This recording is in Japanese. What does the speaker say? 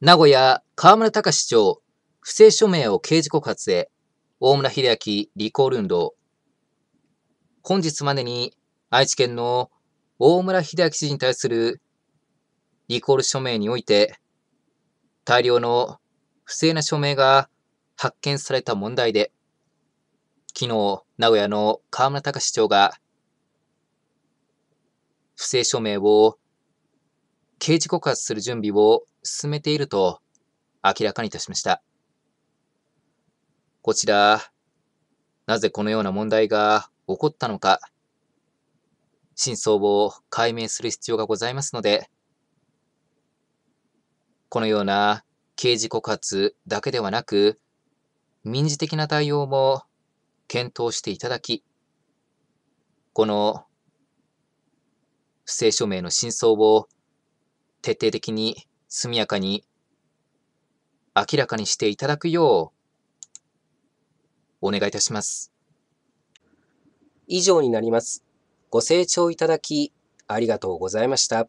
名古屋、河村隆市長、不正署名を刑事告発へ、大村秀明リコール運動。本日までに愛知県の大村秀明知に対するリコール署名において、大量の不正な署名が発見された問題で、昨日、名古屋の河村隆市長が、不正署名を刑事告発する準備を進めていると明らかにいたしました。こちら、なぜこのような問題が起こったのか、真相を解明する必要がございますので、このような刑事告発だけではなく、民事的な対応も検討していただき、この不正署名の真相を徹底的に速やかに明らかにしていただくようお願いいたします。以上になります。ご清聴いただきありがとうございました。